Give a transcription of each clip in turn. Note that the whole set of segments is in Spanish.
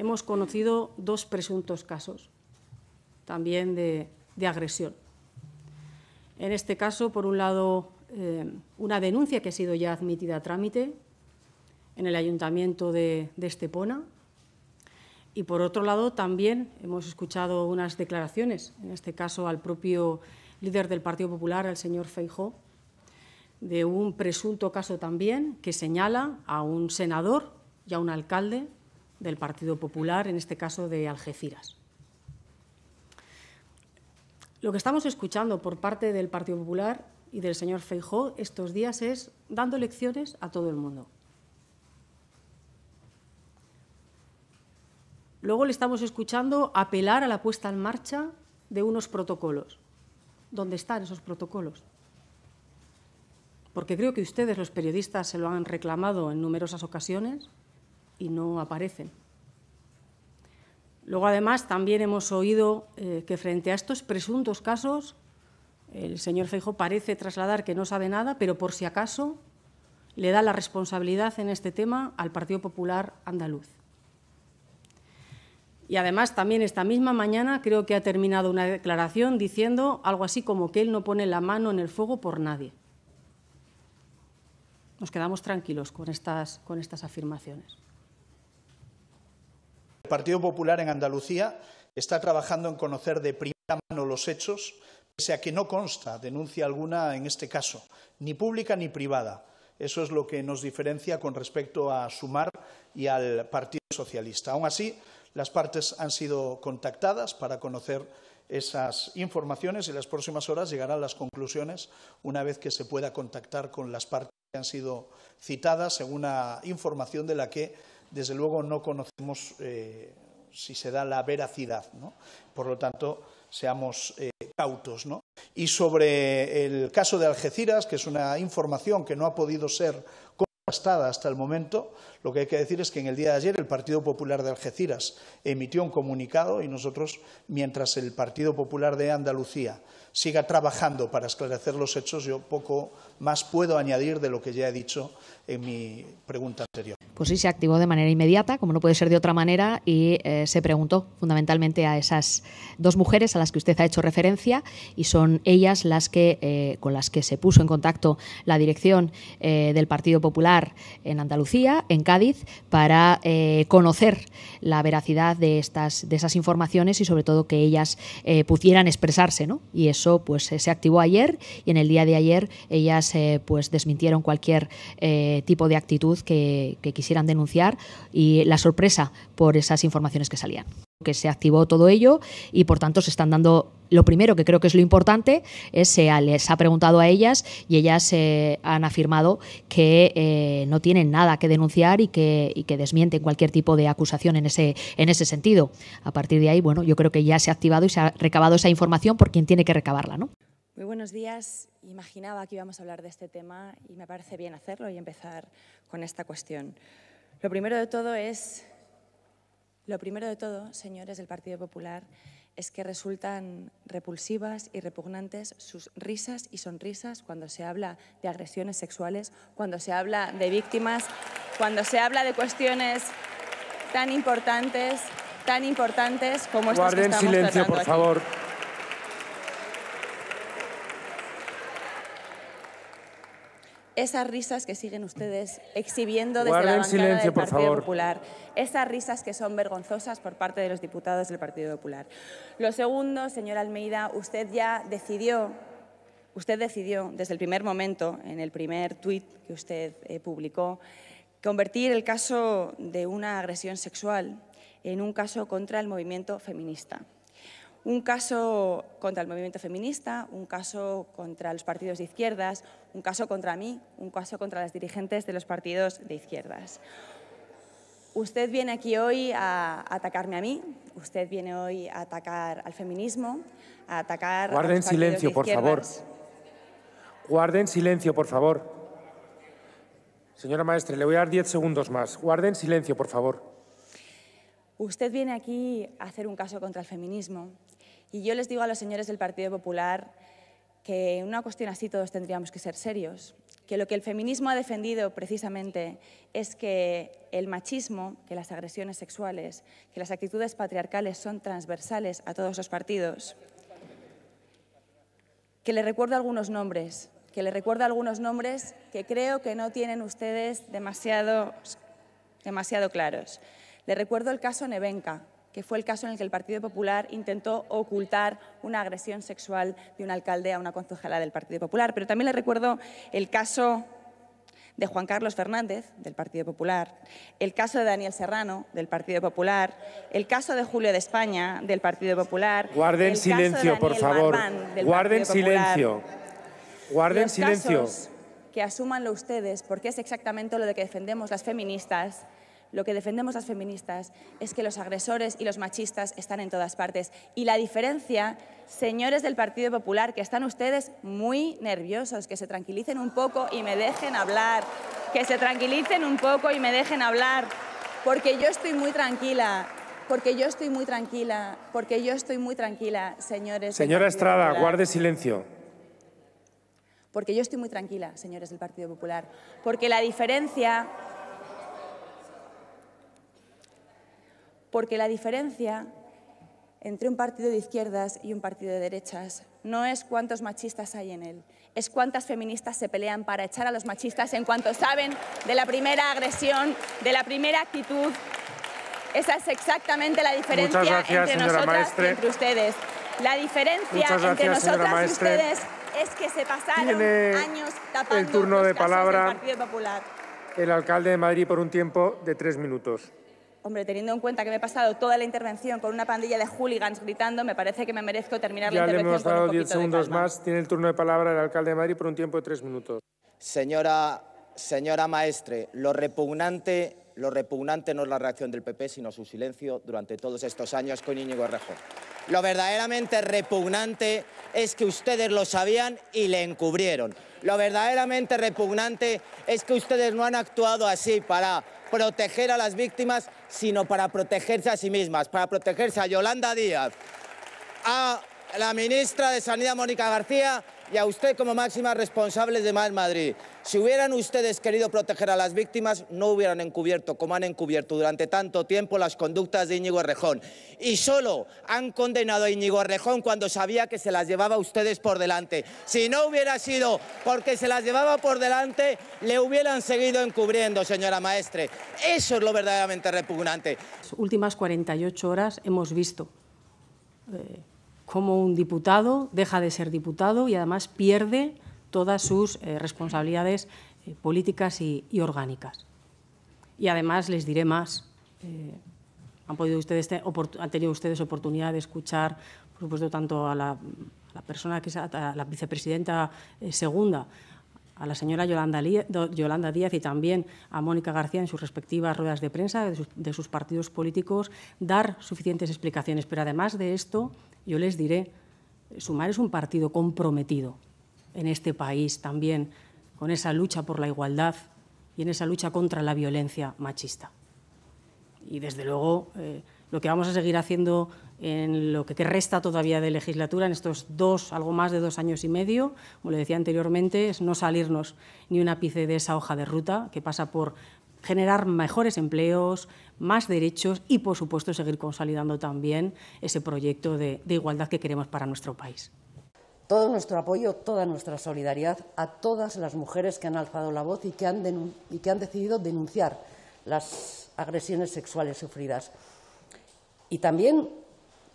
hemos conocido dos presuntos casos también de, agresión. En este caso, por un lado, eh, una denuncia que ha sido ya admitida a trámite en el ayuntamiento de, de Estepona, y por otro lado, también hemos escuchado unas declaraciones, en este caso al propio líder del Partido Popular, al señor Feijó, de un presunto caso también que señala a un senador y a un alcalde del Partido Popular, en este caso de Algeciras. Lo que estamos escuchando por parte del Partido Popular y del señor Feijó estos días es dando lecciones a todo el mundo. Luego le estamos escuchando apelar a la puesta en marcha de unos protocolos. ¿Dónde están esos protocolos? Porque creo que ustedes, los periodistas, se lo han reclamado en numerosas ocasiones y no aparecen. Luego, además, también hemos oído eh, que frente a estos presuntos casos, el señor Feijo parece trasladar que no sabe nada, pero por si acaso le da la responsabilidad en este tema al Partido Popular andaluz. Y además también esta misma mañana creo que ha terminado una declaración diciendo algo así como que él no pone la mano en el fuego por nadie. Nos quedamos tranquilos con estas, con estas afirmaciones. Partido Popular en Andalucía está trabajando en conocer de primera mano los hechos, pese a que no consta denuncia alguna en este caso, ni pública ni privada. Eso es lo que nos diferencia con respecto a Sumar y al Partido Socialista. Aún así, las partes han sido contactadas para conocer esas informaciones y en las próximas horas llegarán las conclusiones una vez que se pueda contactar con las partes que han sido citadas según la información de la que desde luego no conocemos eh, si se da la veracidad. Por lo tanto, seamos eh, cautos. Y sobre el caso de Algeciras, que es una información que no ha podido ser contrastada hasta el momento, lo que hay que decir es que en el día de ayer el Partido Popular de Algeciras emitió un comunicado y nosotros, mientras el Partido Popular de Andalucía siga trabajando para esclarecer los hechos, yo poco más puedo añadir de lo que ya he dicho en mi pregunta anterior sí, se activó de manera inmediata, como no puede ser de otra manera, y eh, se preguntó fundamentalmente a esas dos mujeres a las que usted ha hecho referencia, y son ellas las que, eh, con las que se puso en contacto la dirección eh, del Partido Popular en Andalucía, en Cádiz, para conocer la veracidad de, estas, de esas informaciones y sobre todo que ellas pudieran expresarse. ¿no? Y eso pues, se activó ayer y en el día de ayer ellas pues, desmintieron cualquier tipo de actitud que, que quisieran quisieran denunciar y la sorpresa por esas informaciones que salían que se activó todo ello y por tanto se están dando lo primero que creo que es lo importante es se les ha preguntado a ellas y ellas se eh, han afirmado que eh, no tienen nada que denunciar y que, y que, desmienten cualquier tipo de acusación en ese en ese sentido a partir de ahí bueno yo creo que ya se ha activado y se ha recabado esa información por quien tiene que recabarla no muy buenos días. Imaginaba que íbamos a hablar de este tema y me parece bien hacerlo y empezar con esta cuestión. Lo primero de todo es, lo primero de todo, señores del Partido Popular, es que resultan repulsivas y repugnantes sus risas y sonrisas cuando se habla de agresiones sexuales, cuando se habla de víctimas, cuando se habla de cuestiones tan importantes, tan importantes como estas que estamos silencio, tratando por favor. esas risas que siguen ustedes exhibiendo desde la bancada del Partido Popular, esas risas que son vergonzosas por parte de los diputados del Partido Popular. Lo segundo, señor Almeida, usted ya decidió, usted decidió desde el primer momento, en el primer tuit que usted eh, publicó, convertir el caso de una agresión sexual en un caso contra el movimiento feminista un caso contra el movimiento feminista, un caso contra los partidos de izquierdas, un caso contra mí, un caso contra las dirigentes de los partidos de izquierdas. Usted viene aquí hoy a atacarme a mí, usted viene hoy a atacar al feminismo, a atacar... Guarden silencio, por favor. Guarden silencio, por favor. Señora maestra, le voy a dar diez segundos más. Guarden silencio, por favor. Usted viene aquí a hacer un caso contra el feminismo y yo les digo a los señores del Partido Popular que en una cuestión así todos tendríamos que ser serios, que lo que el feminismo ha defendido precisamente es que el machismo, que las agresiones sexuales, que las actitudes patriarcales son transversales a todos los partidos. Que le recuerdo algunos nombres, que le recuerdo algunos nombres que creo que no tienen ustedes demasiado, demasiado claros. Le recuerdo el caso Nevenka, que fue el caso en el que el Partido Popular intentó ocultar una agresión sexual de un alcalde a una concejala del Partido Popular. Pero también le recuerdo el caso de Juan Carlos Fernández, del Partido Popular, el caso de Daniel Serrano, del Partido Popular, el caso de Julio de España, del Partido Popular. Guarden silencio, por favor. Guarden silencio. Guarden silencio. que asúmanlo ustedes, porque es exactamente lo de que defendemos las feministas lo que defendemos las feministas es que los agresores y los machistas están en todas partes. Y la diferencia, señores del Partido Popular, que están ustedes muy nerviosos, que se tranquilicen un poco y me dejen hablar. Que se tranquilicen un poco y me dejen hablar. Porque yo estoy muy tranquila. Porque yo estoy muy tranquila. Porque yo estoy muy tranquila, señores. Señora Estrada, guarde silencio porque yo estoy muy tranquila, señores del Partido Popular, porque la diferencia porque la diferencia entre un partido de izquierdas y un partido de derechas no es cuántos machistas hay en él, es cuántas feministas se pelean para echar a los machistas en cuanto saben de la primera agresión, de la primera actitud. Esa es exactamente la diferencia entre nosotras y entre ustedes. La diferencia entre nosotras y ustedes es que se pasaron años tapando el turno de palabra del Partido Popular. El alcalde de Madrid por un tiempo de tres minutos hombre, teniendo en cuenta que me he pasado toda la intervención con una pandilla de hooligans gritando, me parece que me merezco terminar la intervención. Ya le hemos dado 10 segundos más. Tiene el turno de palabra el alcalde de Madrid por un tiempo de tres minutos. Señora, señora maestre, lo repugnante, lo repugnante no es la reacción del PP, sino su silencio durante todos estos años con Íñigo Errejón. Lo verdaderamente repugnante es que ustedes lo sabían y le encubrieron. Lo verdaderamente repugnante es que ustedes no han actuado así para proteger a las víctimas, sino para protegerse a sí mismas, para protegerse a Yolanda Díaz, a la ministra de Sanidad Mónica García y a usted como máxima responsable de Mal Madrid. Si hubieran ustedes querido proteger a las víctimas, no hubieran encubierto, como han encubierto durante tanto tiempo, las conductas de Íñigo Rejón. Y solo han condenado a Íñigo Rejón cuando sabía que se las llevaba a ustedes por delante. Si no hubiera sido porque se las llevaba por delante, le hubieran seguido encubriendo, señora maestre. Eso es lo verdaderamente repugnante. Las últimas 48 horas hemos visto... Eh, cómo un diputado deja de ser diputado y además pierde todas sus eh, responsabilidades eh, políticas y, orgánicas. Y además les diré más. Eh, han, podido ustedes tenido ustedes oportunidad de escuchar, por supuesto, tanto a la, persona que es a la vicepresidenta segunda, a la señora Yolanda, Díaz y también a Mónica García en sus respectivas ruedas de prensa de sus, partidos políticos dar suficientes explicaciones. Pero además de esto, yo les diré, Sumar es un partido comprometido en este país también con esa lucha por la igualdad y en esa lucha contra la violencia machista. Y desde luego... Eh, lo que vamos a seguir haciendo en lo que resta todavía de legislatura, en estos dos, algo más de dos años y medio, como le decía anteriormente, es no salirnos ni un ápice de esa hoja de ruta que pasa por generar mejores empleos, más derechos y, por supuesto, seguir consolidando también ese proyecto de, igualdad que queremos para nuestro país. Todo nuestro apoyo, toda nuestra solidaridad a todas las mujeres que han alzado la voz y que han decidido denunciar las agresiones sexuales sufridas y también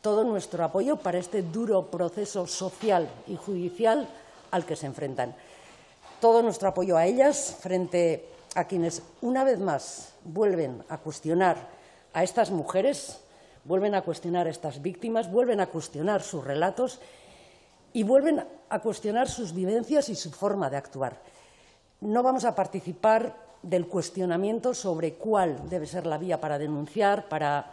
todo nuestro apoyo para este duro proceso social y judicial al que se enfrentan. Todo nuestro apoyo a ellas frente a quienes una vez más vuelven a cuestionar a estas mujeres, vuelven a cuestionar a estas víctimas, vuelven a cuestionar sus relatos y vuelven a cuestionar sus vivencias y su forma de actuar. No vamos a participar del cuestionamiento sobre cuál debe ser la vía para denunciar, para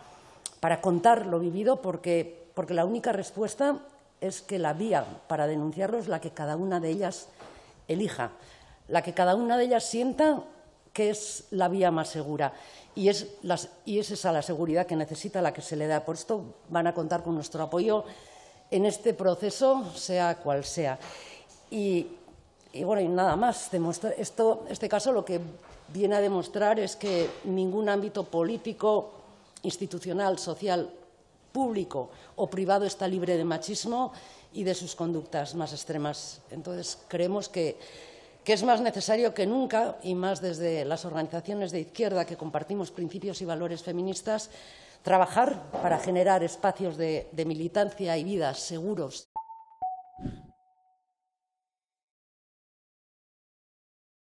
para contar lo vivido, porque, porque la única respuesta es que la vía para denunciarlo es la que cada una de ellas elija, la que cada una de ellas sienta que es la vía más segura. Y es, y es esa la seguridad que necesita, la que se le da. Por esto van a contar con nuestro apoyo en este proceso, sea cual sea. Y, bueno, y nada más. esto, este caso lo que viene a demostrar es que ningún ámbito político institucional, social, público o privado está libre de machismo y de sus conductas más extremas. Entonces, creemos que, es más necesario que nunca, y más desde las organizaciones de izquierda que compartimos principios y valores feministas, trabajar para generar espacios de, de militancia y vidas seguros.